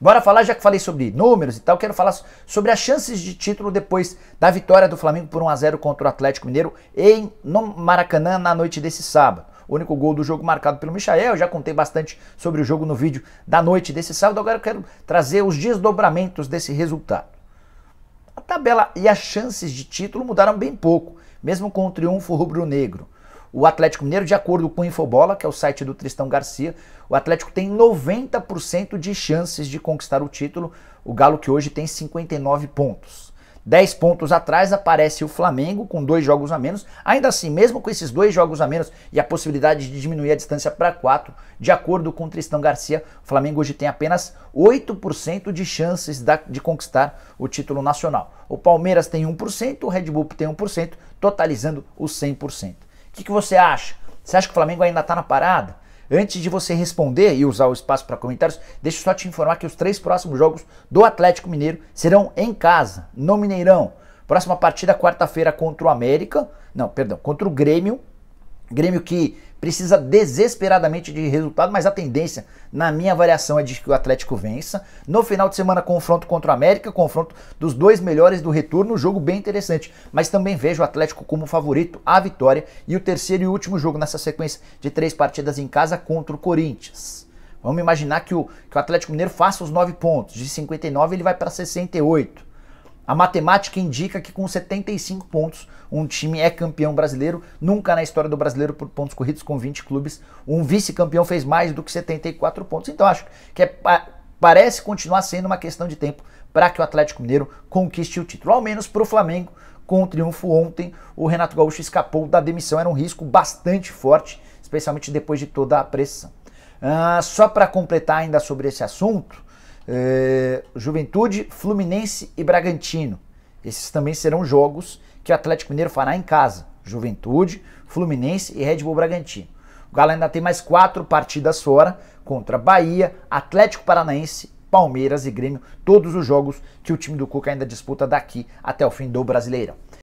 Bora falar, já que falei sobre números e tal, quero falar sobre as chances de título depois da vitória do Flamengo por 1 a 0 contra o Atlético Mineiro em no Maracanã na noite desse sábado. O único gol do jogo marcado pelo Michael, eu já contei bastante sobre o jogo no vídeo da noite desse sábado, agora eu quero trazer os desdobramentos desse resultado. A tabela e as chances de título mudaram bem pouco, mesmo com o triunfo rubro-negro. O Atlético Mineiro, de acordo com o Infobola, que é o site do Tristão Garcia, o Atlético tem 90% de chances de conquistar o título. O Galo que hoje tem 59 pontos. 10 pontos atrás aparece o Flamengo com dois jogos a menos. Ainda assim, mesmo com esses dois jogos a menos e a possibilidade de diminuir a distância para 4, de acordo com Tristão Garcia, o Flamengo hoje tem apenas 8% de chances de conquistar o título nacional. O Palmeiras tem 1%, o Red Bull tem 1%, totalizando os 100%. O que, que você acha? Você acha que o Flamengo ainda está na parada? Antes de você responder e usar o espaço para comentários, deixa eu só te informar que os três próximos jogos do Atlético Mineiro serão em casa, no Mineirão. Próxima partida quarta-feira contra o América, não, perdão, contra o Grêmio Grêmio que precisa desesperadamente de resultado, mas a tendência, na minha avaliação, é de que o Atlético vença. No final de semana, confronto contra o América, confronto dos dois melhores do retorno, jogo bem interessante. Mas também vejo o Atlético como favorito à vitória. E o terceiro e último jogo nessa sequência de três partidas em casa contra o Corinthians. Vamos imaginar que o, que o Atlético Mineiro faça os nove pontos. De 59 ele vai para 68. A matemática indica que com 75 pontos um time é campeão brasileiro. Nunca na história do brasileiro por pontos corridos com 20 clubes um vice-campeão fez mais do que 74 pontos. Então acho que é, parece continuar sendo uma questão de tempo para que o Atlético Mineiro conquiste o título, ao menos para o Flamengo. Com o triunfo ontem, o Renato Gaúcho escapou da demissão. Era um risco bastante forte, especialmente depois de toda a pressão. Ah, só para completar ainda sobre esse assunto, é, Juventude, Fluminense e Bragantino. Esses também serão jogos que o Atlético Mineiro fará em casa. Juventude, Fluminense e Red Bull Bragantino. O Galo ainda tem mais quatro partidas fora contra Bahia, Atlético Paranaense, Palmeiras e Grêmio. Todos os jogos que o time do Cuca ainda disputa daqui até o fim do Brasileirão.